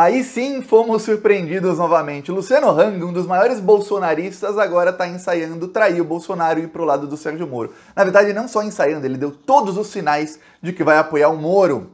Aí sim fomos surpreendidos novamente. Luciano Hang, um dos maiores bolsonaristas, agora está ensaiando trair o Bolsonaro e ir pro lado do Sérgio Moro. Na verdade, não só ensaiando, ele deu todos os sinais de que vai apoiar o Moro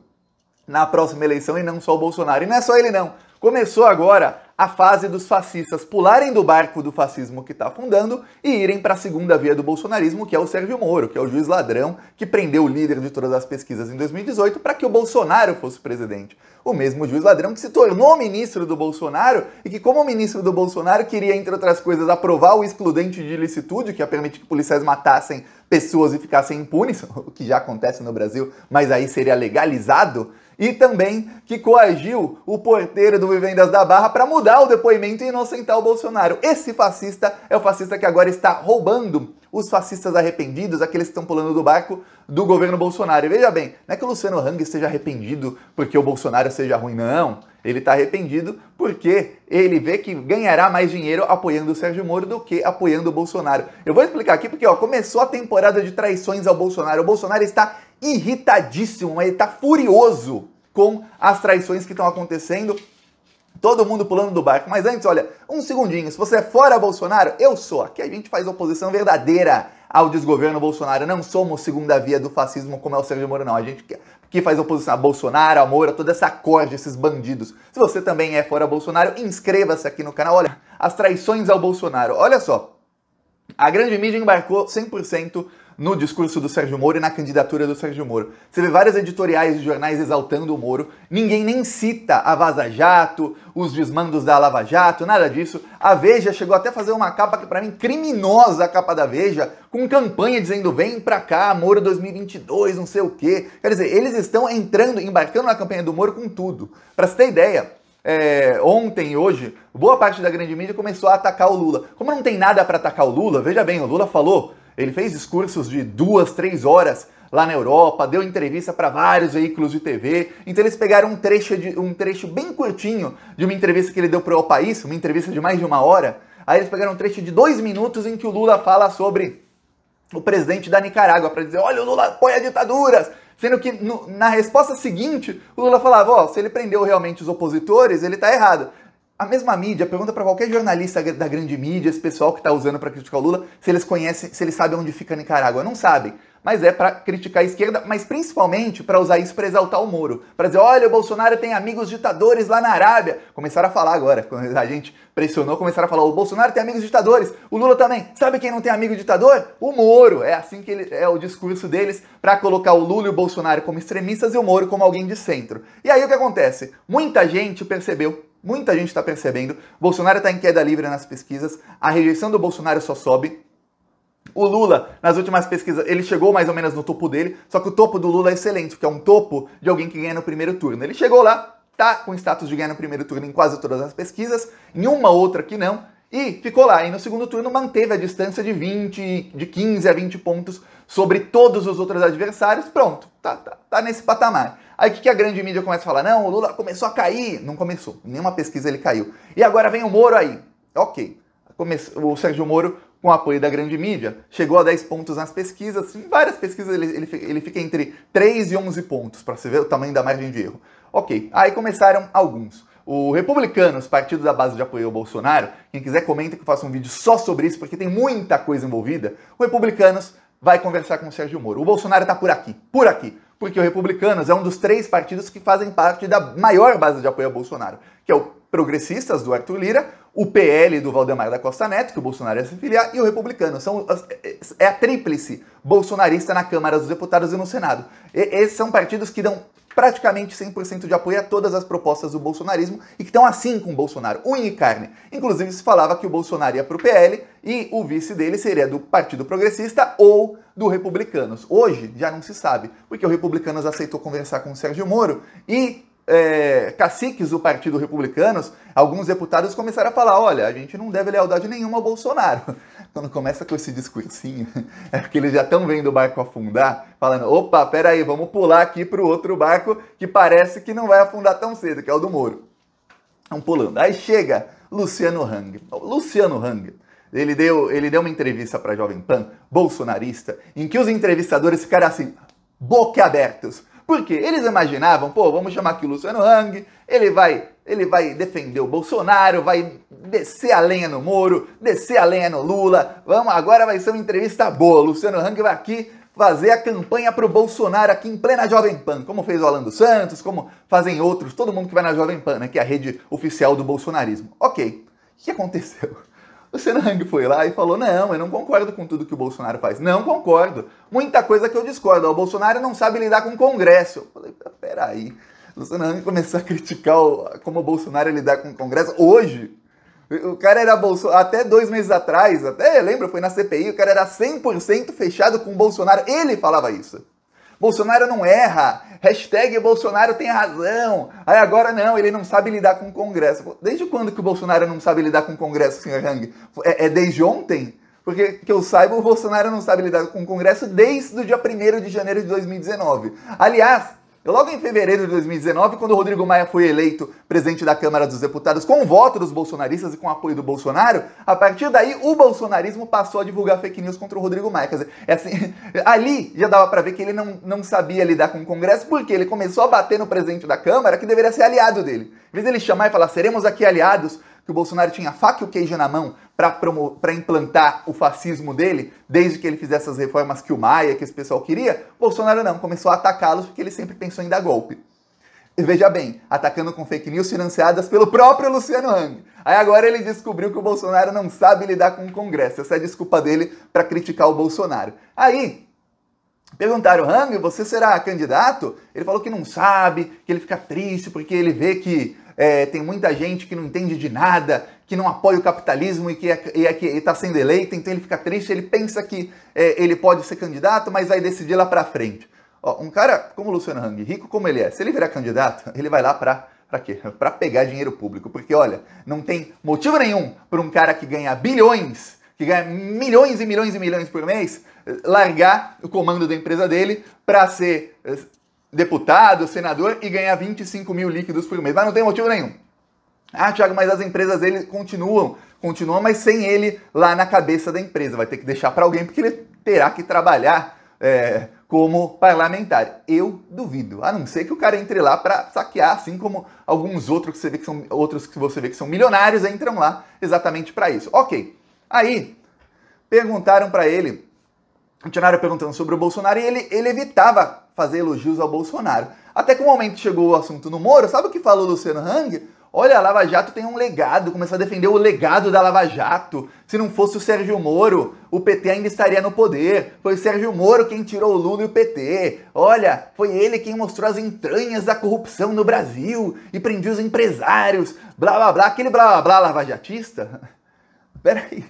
na próxima eleição e não só o Bolsonaro. E não é só ele não. Começou agora a fase dos fascistas pularem do barco do fascismo que está afundando e irem para a segunda via do bolsonarismo, que é o Sérgio Moro, que é o juiz ladrão que prendeu o líder de todas as pesquisas em 2018 para que o Bolsonaro fosse presidente. O mesmo juiz ladrão que se tornou ministro do Bolsonaro e que, como ministro do Bolsonaro, queria, entre outras coisas, aprovar o excludente de ilicitude, que ia permitir que policiais matassem pessoas e ficassem impunes, o que já acontece no Brasil, mas aí seria legalizado e também que coagiu o porteiro do Vivendas da Barra para mudar o depoimento e inocentar o Bolsonaro. Esse fascista é o fascista que agora está roubando os fascistas arrependidos, aqueles que estão pulando do barco do governo Bolsonaro. E veja bem, não é que o Luciano Hang esteja arrependido porque o Bolsonaro seja ruim, não. Ele está arrependido porque ele vê que ganhará mais dinheiro apoiando o Sérgio Moro do que apoiando o Bolsonaro. Eu vou explicar aqui porque ó, começou a temporada de traições ao Bolsonaro. O Bolsonaro está irritadíssimo, ele está furioso com as traições que estão acontecendo todo mundo pulando do barco. Mas antes, olha, um segundinho. Se você é fora Bolsonaro, eu sou. Aqui a gente faz oposição verdadeira ao desgoverno Bolsonaro. Não somos segunda via do fascismo como é o Sérgio Moro, não. A gente que faz oposição a Bolsonaro, a Moura, toda essa corte, esses bandidos. Se você também é fora Bolsonaro, inscreva-se aqui no canal. Olha, as traições ao Bolsonaro. Olha só. A grande mídia embarcou 100% no discurso do Sérgio Moro e na candidatura do Sérgio Moro. Você vê várias editoriais e jornais exaltando o Moro, ninguém nem cita a Vaza Jato, os desmandos da Lava Jato, nada disso. A Veja chegou até a fazer uma capa que para mim criminosa a capa da Veja, com campanha dizendo vem pra cá, Moro 2022, não sei o quê. Quer dizer, eles estão entrando, embarcando na campanha do Moro com tudo. Para você ter ideia, é, ontem e hoje, boa parte da grande mídia começou a atacar o Lula. Como não tem nada para atacar o Lula, veja bem, o Lula falou ele fez discursos de duas, três horas lá na Europa, deu entrevista para vários veículos de TV. Então eles pegaram um trecho, de, um trecho bem curtinho de uma entrevista que ele deu para o país, uma entrevista de mais de uma hora. Aí eles pegaram um trecho de dois minutos em que o Lula fala sobre o presidente da Nicarágua para dizer: olha, o Lula apoia ditaduras. Sendo que no, na resposta seguinte, o Lula falava: ó, oh, se ele prendeu realmente os opositores, ele tá errado. A mesma mídia, pergunta para qualquer jornalista da grande mídia, esse pessoal que está usando para criticar o Lula, se eles conhecem, se eles sabem onde fica Nicarágua. Não sabem, mas é para criticar a esquerda, mas principalmente para usar isso para exaltar o Moro. Para dizer, olha, o Bolsonaro tem amigos ditadores lá na Arábia. Começaram a falar agora, quando a gente pressionou, começaram a falar, o Bolsonaro tem amigos ditadores, o Lula também. Sabe quem não tem amigo ditador? O Moro. É assim que ele, é o discurso deles para colocar o Lula e o Bolsonaro como extremistas e o Moro como alguém de centro. E aí o que acontece? Muita gente percebeu Muita gente está percebendo. Bolsonaro está em queda livre nas pesquisas. A rejeição do Bolsonaro só sobe. O Lula, nas últimas pesquisas, ele chegou mais ou menos no topo dele, só que o topo do Lula é excelente, porque é um topo de alguém que ganha no primeiro turno. Ele chegou lá, tá com status de ganhar no primeiro turno em quase todas as pesquisas, em uma outra que não, e ficou lá. E no segundo turno manteve a distância de 20, de 15 a 20 pontos sobre todos os outros adversários. Pronto, tá, tá, tá nesse patamar. Aí o que, que a grande mídia começa a falar? Não, o Lula começou a cair. Não começou. Nenhuma pesquisa ele caiu. E agora vem o Moro aí. Ok. O Sérgio Moro, com o apoio da grande mídia, chegou a 10 pontos nas pesquisas. Em várias pesquisas ele, ele, ele fica entre 3 e 11 pontos, para você ver o tamanho da margem de erro. Ok. Aí começaram alguns. O Republicanos, partido da base de apoio ao Bolsonaro, quem quiser comenta que eu faço um vídeo só sobre isso, porque tem muita coisa envolvida. O Republicanos vai conversar com o Sérgio Moro. O Bolsonaro está por aqui, por aqui, porque o Republicanos é um dos três partidos que fazem parte da maior base de apoio ao Bolsonaro, que é o Progressistas do Arthur Lira, o PL do Valdemar da Costa Neto, que o Bolsonaro ia se filiar, e o Republicano. São, é, é a tríplice bolsonarista na Câmara dos Deputados e no Senado. E, esses são partidos que dão praticamente 100% de apoio a todas as propostas do bolsonarismo e que estão assim com o Bolsonaro, unha e carne. Inclusive se falava que o Bolsonaro ia para o PL e o vice dele seria do Partido Progressista ou do Republicanos. Hoje já não se sabe, porque o Republicanos aceitou conversar com o Sérgio Moro e é, caciques do Partido Republicano, alguns deputados começaram a falar: olha, a gente não deve lealdade nenhuma ao Bolsonaro. Quando começa com esse discursinho, é porque eles já estão vendo o barco afundar, falando: opa, peraí, vamos pular aqui para o outro barco que parece que não vai afundar tão cedo, que é o do Moro. Estão pulando. Aí chega Luciano Hang. Luciano Hang. Ele deu, ele deu uma entrevista para a Jovem Pan, bolsonarista, em que os entrevistadores ficaram assim, boquiabertos por quê? Eles imaginavam, pô, vamos chamar aqui o Luciano Hang, ele vai, ele vai defender o Bolsonaro, vai descer a lenha no Moro, descer a lenha no Lula. Vamos, agora vai ser uma entrevista boa. O Luciano Hang vai aqui fazer a campanha pro Bolsonaro aqui em plena Jovem Pan, como fez o Alan dos Santos, como fazem outros, todo mundo que vai na Jovem Pan, né, que é a rede oficial do bolsonarismo. OK. O que aconteceu? O Senang foi lá e falou: não, eu não concordo com tudo que o Bolsonaro faz. Não concordo. Muita coisa que eu discordo. O Bolsonaro não sabe lidar com o Congresso. Eu falei: peraí. O Senang começou a criticar como o Bolsonaro lidar com o Congresso hoje. O cara era Bolsonaro, até dois meses atrás, até lembra, foi na CPI, o cara era 100% fechado com o Bolsonaro. Ele falava isso. Bolsonaro não erra. Hashtag Bolsonaro tem razão. Aí agora não, ele não sabe lidar com o Congresso. Desde quando que o Bolsonaro não sabe lidar com o Congresso, senhor Hang? É, é desde ontem? Porque que eu saiba, o Bolsonaro não sabe lidar com o Congresso desde o dia 1 de janeiro de 2019. Aliás, Logo em fevereiro de 2019, quando o Rodrigo Maia foi eleito presidente da Câmara dos Deputados com o voto dos bolsonaristas e com o apoio do Bolsonaro, a partir daí o bolsonarismo passou a divulgar fake news contra o Rodrigo Maia. Quer dizer, é assim, ali já dava para ver que ele não, não sabia lidar com o Congresso porque ele começou a bater no presidente da Câmara que deveria ser aliado dele. Em vez dele chamar e falar, seremos aqui aliados, que o Bolsonaro tinha faca e o queijo na mão para implantar o fascismo dele, desde que ele fizesse as reformas que o Maia, que esse pessoal queria, Bolsonaro não, começou a atacá-los porque ele sempre pensou em dar golpe. E veja bem, atacando com fake news financiadas pelo próprio Luciano Hang. Aí agora ele descobriu que o Bolsonaro não sabe lidar com o Congresso. Essa é a desculpa dele para criticar o Bolsonaro. Aí perguntaram, Hang, você será candidato? Ele falou que não sabe, que ele fica triste porque ele vê que é, tem muita gente que não entende de nada, que não apoia o capitalismo e que é, está é, tá sendo eleito, então ele fica triste, ele pensa que é, ele pode ser candidato, mas vai decidir lá para frente. Ó, um cara como o Luciano Hang, rico como ele é, se ele virar candidato, ele vai lá para para quê? Para pegar dinheiro público, porque olha, não tem motivo nenhum para um cara que ganha bilhões, que ganha milhões e milhões e milhões por mês, largar o comando da empresa dele para ser eh, deputado, senador e ganhar 25 mil líquidos por mês. Mas não tem motivo nenhum. Ah, Thiago, mas as empresas dele continuam, continuam, mas sem ele lá na cabeça da empresa. Vai ter que deixar para alguém, porque ele terá que trabalhar é, como parlamentar. Eu duvido, a não ser que o cara entre lá para saquear, assim como alguns outros que você vê que são outros que você vê que são milionários entram lá exatamente para isso. Ok. Aí perguntaram para ele, o perguntando sobre o Bolsonaro e ele, ele evitava fazer elogios ao Bolsonaro. Até que o um momento chegou o assunto no Moro, sabe o que falou Luciano Hang? Olha, a Lava Jato tem um legado, começou a defender o legado da Lava Jato. Se não fosse o Sérgio Moro, o PT ainda estaria no poder. Foi o Sérgio Moro quem tirou o Lula e o PT. Olha, foi ele quem mostrou as entranhas da corrupção no Brasil e prendeu os empresários. Blá blá blá, aquele blá blá blá lavajatista. Peraí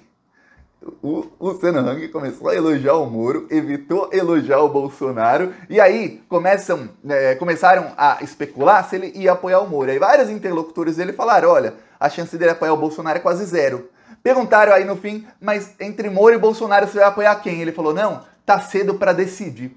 o Luciano Hang começou a elogiar o Moro, evitou elogiar o Bolsonaro, e aí começam, é, começaram a especular se ele ia apoiar o Moro. Aí vários interlocutores dele falaram: olha, a chance dele apoiar o Bolsonaro é quase zero. Perguntaram aí no fim, mas entre Moro e Bolsonaro você vai apoiar quem? Ele falou: não, tá cedo para decidir.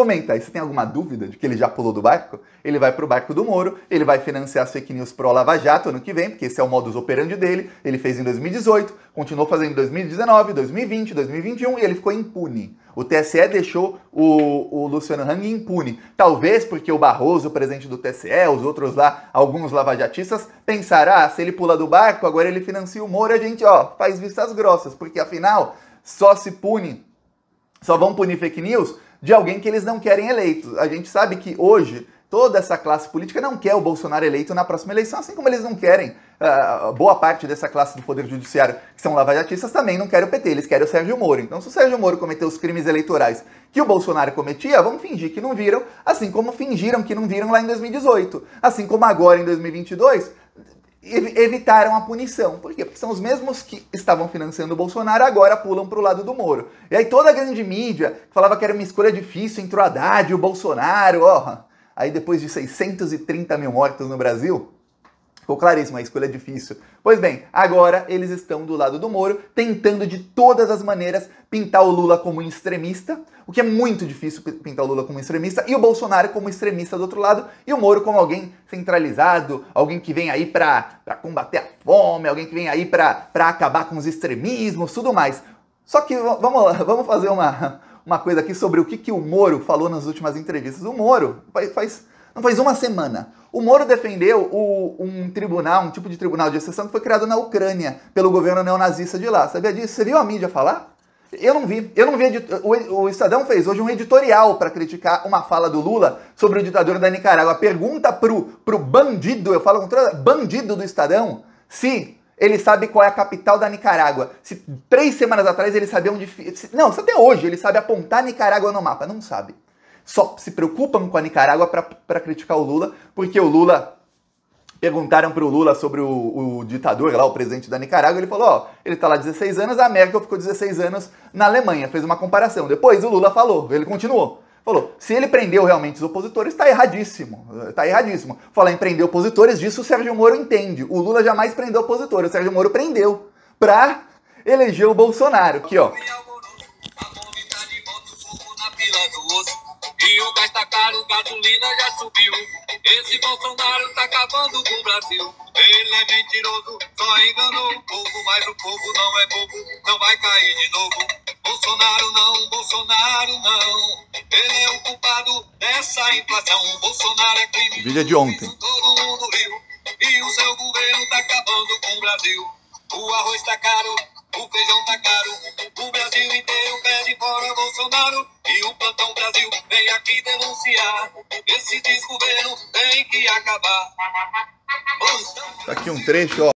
Comenta aí, você tem alguma dúvida de que ele já pulou do barco? Ele vai pro barco do Moro, ele vai financiar as fake news pro Lava Jato ano que vem, porque esse é o modus operandi dele. Ele fez em 2018, continuou fazendo em 2019, 2020, 2021 e ele ficou impune. O TSE deixou o, o, Luciano Hang impune. Talvez porque o Barroso, o presidente do TSE, os outros lá, alguns lavajatistas, pensaram: ah, se ele pula do barco, agora ele financia o Moro, a gente, ó, faz vistas grossas, porque afinal só se pune, só vão punir fake news de alguém que eles não querem eleito. A gente sabe que hoje toda essa classe política não quer o Bolsonaro eleito na próxima eleição, assim como eles não querem, uh, boa parte dessa classe do Poder Judiciário, que são lavajatistas, também não quer o PT, eles querem o Sérgio Moro. Então, se o Sérgio Moro cometeu os crimes eleitorais que o Bolsonaro cometia, vamos fingir que não viram, assim como fingiram que não viram lá em 2018. Assim como agora em 2022, evitaram a punição. Por quê? Porque são os mesmos que estavam financiando o Bolsonaro agora pulam para o lado do Moro. E aí toda a grande mídia falava que era uma escolha difícil entre o Haddad e o Bolsonaro, ó. Aí depois de 630 mil mortos no Brasil, Ficou claríssimo, a escolha é difícil. Pois bem, agora eles estão do lado do Moro, tentando de todas as maneiras pintar o Lula como extremista, o que é muito difícil pintar o Lula como extremista, e o Bolsonaro como extremista do outro lado, e o Moro como alguém centralizado, alguém que vem aí pra, pra combater a fome, alguém que vem aí pra, pra acabar com os extremismos, tudo mais. Só que vamos lá, vamos fazer uma, uma coisa aqui sobre o que, que o Moro falou nas últimas entrevistas. O Moro faz não faz uma semana. O Moro defendeu o, um tribunal, um tipo de tribunal de exceção que foi criado na Ucrânia pelo governo neonazista de lá. Sabia disso? Você viu a mídia falar? Eu não vi. Eu não vi. O, o Estadão fez hoje um editorial para criticar uma fala do Lula sobre o ditador da Nicarágua. Pergunta pro, pro bandido, eu falo com toda, bandido do Estadão, se ele sabe qual é a capital da Nicarágua. Se três semanas atrás ele sabia onde. Não, se até hoje ele sabe apontar Nicarágua no mapa. Não sabe só se preocupam com a Nicarágua para criticar o Lula, porque o Lula. Perguntaram para o Lula sobre o, o, ditador lá, o presidente da Nicarágua. Ele falou: ó, ele está lá 16 anos, a Merkel ficou 16 anos na Alemanha. Fez uma comparação. Depois o Lula falou, ele continuou. Falou, se ele prendeu realmente os opositores, está erradíssimo. Está erradíssimo. Falar em prender opositores, disso o Sérgio Moro entende. O Lula jamais prendeu opositor, o Sérgio Moro prendeu para eleger o Bolsonaro. Aqui, ó. E o gás tá caro, gasolina já subiu. Esse Bolsonaro tá acabando com o Brasil. Ele é mentiroso, só enganou o povo, mas o povo não é bobo, não vai cair de novo. Bolsonaro não, Bolsonaro não. Ele é o culpado dessa inflação. Bolsonaro é crime. Vídeo é de ontem. Todo mundo E o seu governo tá acabando com o Brasil. O arroz tá caro, o feijão tá caro, o Brasil inteiro pede fora Bolsonaro. E o plantão Brasil vem aqui denunciar. Esse desgoverno tem que acabar. Tá aqui um trecho, ó.